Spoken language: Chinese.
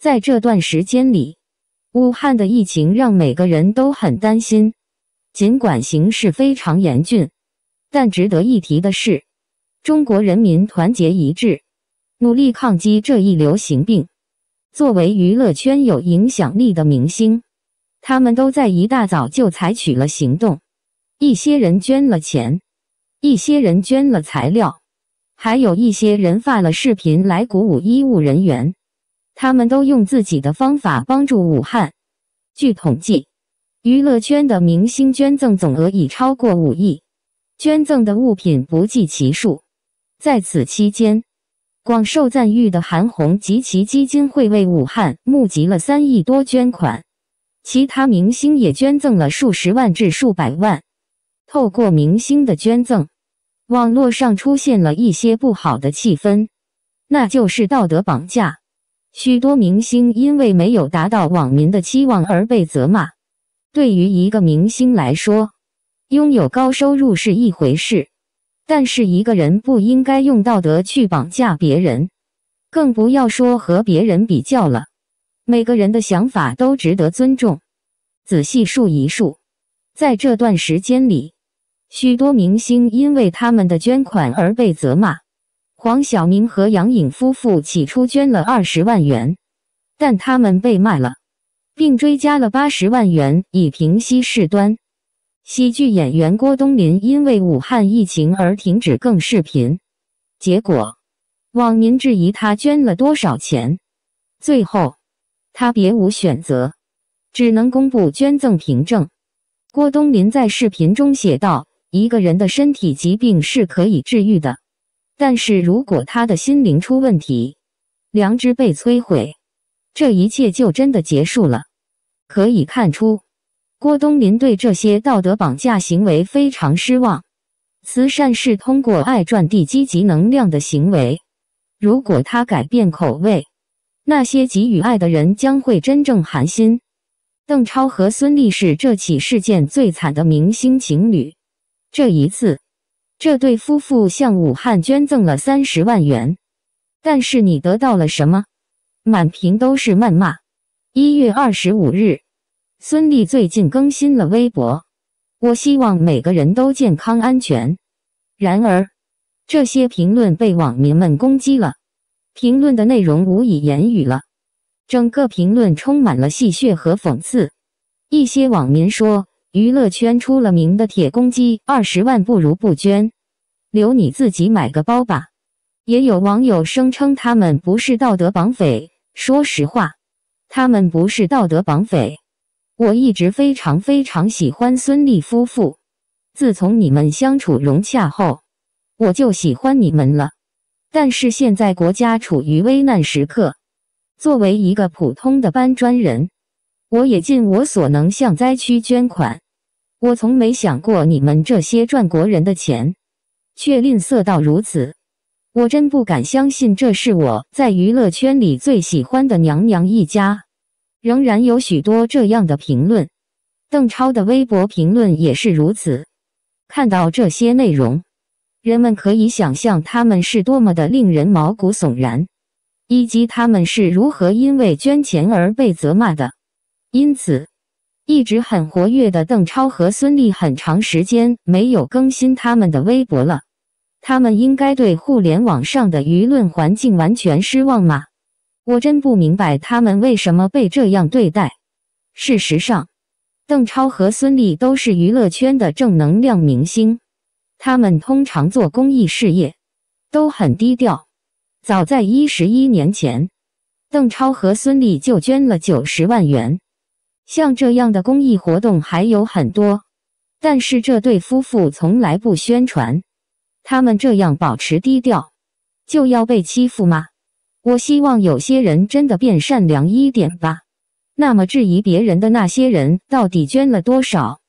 在这段时间里，武汉的疫情让每个人都很担心。尽管形势非常严峻，但值得一提的是，中国人民团结一致，努力抗击这一流行病。作为娱乐圈有影响力的明星，他们都在一大早就采取了行动：一些人捐了钱，一些人捐了材料，还有一些人发了视频来鼓舞医务人员。他们都用自己的方法帮助武汉。据统计，娱乐圈的明星捐赠总额已超过五亿，捐赠的物品不计其数。在此期间，广受赞誉的韩红及其基金会为武汉募集了三亿多捐款，其他明星也捐赠了数十万至数百万。透过明星的捐赠，网络上出现了一些不好的气氛，那就是道德绑架。许多明星因为没有达到网民的期望而被责骂。对于一个明星来说，拥有高收入是一回事，但是一个人不应该用道德去绑架别人，更不要说和别人比较了。每个人的想法都值得尊重。仔细数一数，在这段时间里，许多明星因为他们的捐款而被责骂。黄晓明和杨颖夫妇起初捐了二十万元，但他们被卖了，并追加了八十万元以平息事端。喜剧演员郭冬临因为武汉疫情而停止更视频，结果网民质疑他捐了多少钱，最后他别无选择，只能公布捐赠凭证。郭冬临在视频中写道：“一个人的身体疾病是可以治愈的。”但是如果他的心灵出问题，良知被摧毁，这一切就真的结束了。可以看出，郭冬临对这些道德绑架行为非常失望。慈善是通过爱传递积极能量的行为，如果他改变口味，那些给予爱的人将会真正寒心。邓超和孙俪是这起事件最惨的明星情侣，这一次。这对夫妇向武汉捐赠了三十万元，但是你得到了什么？满屏都是谩骂。一月二十五日，孙俪最近更新了微博：“我希望每个人都健康安全。”然而，这些评论被网民们攻击了。评论的内容无以言语了，整个评论充满了戏谑和讽刺。一些网民说。娱乐圈出了名的铁公鸡，二十万不如不捐，留你自己买个包吧。也有网友声称他们不是道德绑匪。说实话，他们不是道德绑匪。我一直非常非常喜欢孙俪夫妇，自从你们相处融洽后，我就喜欢你们了。但是现在国家处于危难时刻，作为一个普通的搬砖人。我也尽我所能向灾区捐款，我从没想过你们这些赚国人的钱，却吝啬到如此，我真不敢相信这是我在娱乐圈里最喜欢的“娘娘一家”，仍然有许多这样的评论。邓超的微博评论也是如此。看到这些内容，人们可以想象他们是多么的令人毛骨悚然，以及他们是如何因为捐钱而被责骂的。因此，一直很活跃的邓超和孙俪很长时间没有更新他们的微博了。他们应该对互联网上的舆论环境完全失望吗？我真不明白他们为什么被这样对待。事实上，邓超和孙俪都是娱乐圈的正能量明星，他们通常做公益事业，都很低调。早在一十一年前，邓超和孙俪就捐了九十万元。像这样的公益活动还有很多，但是这对夫妇从来不宣传，他们这样保持低调，就要被欺负吗？我希望有些人真的变善良一点吧。那么质疑别人的那些人，到底捐了多少？